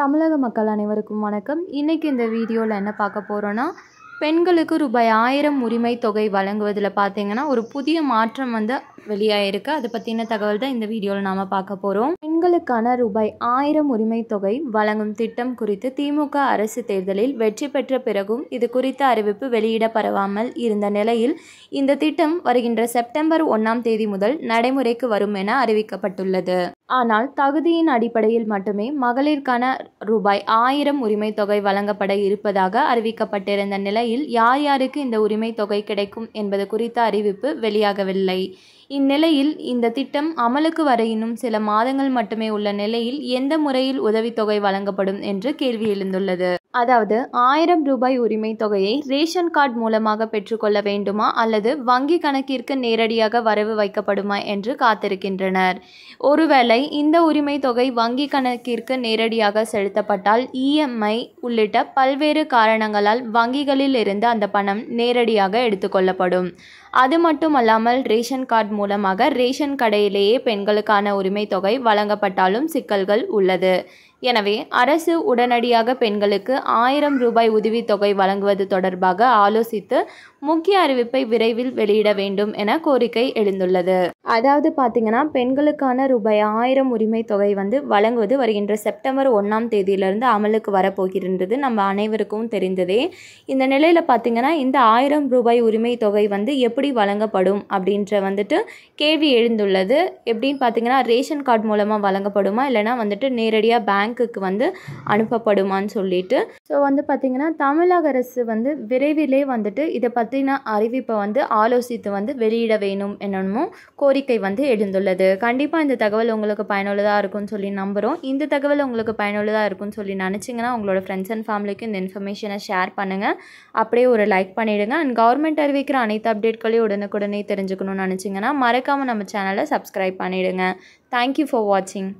தமிழக மக்கள் அனைவருக்கும் வணக்கம் இன்றைக்கி இந்த வீடியோவில் என்ன பார்க்க போகிறோன்னா பெண்களுக்கு ரூபாய் ஆயிரம் உரிமை தொகை வழங்குவதில் பார்த்திங்கன்னா ஒரு புதிய மாற்றம் வந்து வெளியாகிருக்கு அதை பற்றின தகவல் தான் இந்த வீடியோவில் நாம் பார்க்க போகிறோம் பெண்களுக்கான ரூபாய் ஆயிரம் உரிமை தொகை வழங்கும் திட்டம் குறித்து திமுக அரசு தேர்தலில் வெற்றி பெற்ற பிறகும் இது குறித்த அறிவிப்பு வெளியிடப்படாமல் இருந்த நிலையில் இந்த திட்டம் வருகின்ற செப்டம்பர் ஒன்றாம் தேதி முதல் நடைமுறைக்கு வரும் என அறிவிக்கப்பட்டுள்ளது ஆனால் தகுதியின் அடிப்படையில் மட்டுமே மகளிருக்கான ரூபாய் ஆயிரம் உரிமை தொகை வழங்கப்பட இருப்பதாக அறிவிக்கப்பட்டிருந்த நிலையில் யார் யாருக்கு இந்த உரிமை தொகை கிடைக்கும் என்பது குறித்த அறிவிப்பு வெளியாகவில்லை இந்நிலையில் இந்த திட்டம் அமலுக்கு வர இன்னும் சில மாதங்கள் மட்டுமே உள்ள நிலையில் எந்த முறையில் உதவித்தொகை வழங்கப்படும் என்று கேள்வி எழுந்துள்ளது அதாவது ஆயிரம் ரூபாய் உரிமை தொகையை ரேஷன் கார்டு மூலமாக பெற்றுக்கொள்ள வேண்டுமா அல்லது வங்கி கணக்கிற்கு நேரடியாக வரவு வைக்கப்படுமா என்று காத்திருக்கின்றனர் ஒருவேளை இந்த உரிமை தொகை வங்கி கணக்கிற்கு நேரடியாக செலுத்தப்பட்டால் இஎம்ஐ உள்ளிட்ட பல்வேறு காரணங்களால் வங்கிகளில் இருந்து அந்த பணம் நேரடியாக எடுத்துக்கொள்ளப்படும் அது மட்டுமல்லாமல் ரேஷன் கார்டு மூலமாக ரேஷன் கடையிலேயே பெண்களுக்கான உரிமை தொகை வழங்கப்பட்டாலும் சிக்கல்கள் உள்ளது எனவே அரசு உடனடியாக பெண்களுக்கு ஆயிரம் ரூபாய் உதவித்தொகை வழங்குவது தொடர்பாக ஆலோசித்து முக்கிய அறிவிப்பை விரைவில் வெளியிட வேண்டும் என கோரிக்கை எழுந்துள்ளது அதாவது பார்த்தீங்கன்னா பெண்களுக்கான ரூபாய் ஆயிரம் உரிமை தொகை வந்து வழங்குவது வருகின்ற செப்டம்பர் ஒன்றாம் தேதியிலிருந்து அமலுக்கு வரப்போகின்றது நம்ம அனைவருக்கும் தெரிந்ததே இந்த நிலையில் பார்த்தீங்கன்னா இந்த ஆயிரம் ரூபாய் உரிமை தொகை வந்து எப்படி வழங்கப்படும் அப்படின்ற வந்துட்டு கேள்வி எழுந்துள்ளது எப்படின்னு பார்த்தீங்கன்னா ரேஷன் கார்டு மூலமாக வழங்கப்படுமா இல்லைனா வந்துட்டு நேரடியாக பேங்க்குக்கு வந்து அனுப்பப்படுமான்னு சொல்லிட்டு ஸோ வந்து பார்த்தீங்கன்னா தமிழக அரசு வந்து விரைவிலே வந்துட்டு இதை பற்றி பற்றின அறிவிப்பை வந்து ஆலோசித்து வந்து வெளியிட வேணும் என்னமும் கோரிக்கை வந்து எழுந்துள்ளது கண்டிப்பாக இந்த தகவல் உங்களுக்கு பயனுள்ளதாக இருக்கும்னு சொல்லி நம்புகிறோம் இந்த தகவல் உங்களுக்கு பயனுள்ளதாக இருக்கும்னு சொல்லி நினச்சிங்கன்னா உங்களோட ஃப்ரெண்ட்ஸ் அண்ட் ஃபேமிலிக்கு இந்த இன்ஃபர்மேஷனை ஷேர் பண்ணுங்கள் அப்படியே ஒரு லைக் பண்ணிவிடுங்க அண்ட் கவர்மெண்ட் அறிவிக்கிற அனைத்து அப்டேட்களையும் உடனுக்குடனே தெரிஞ்சுக்கணும்னு நினச்சிங்கன்னா மறக்காமல் நம்ம சேனலை சப்ஸ்கிரைப் பண்ணிவிடுங்க தேங்க்யூ ஃபார் வாட்சிங்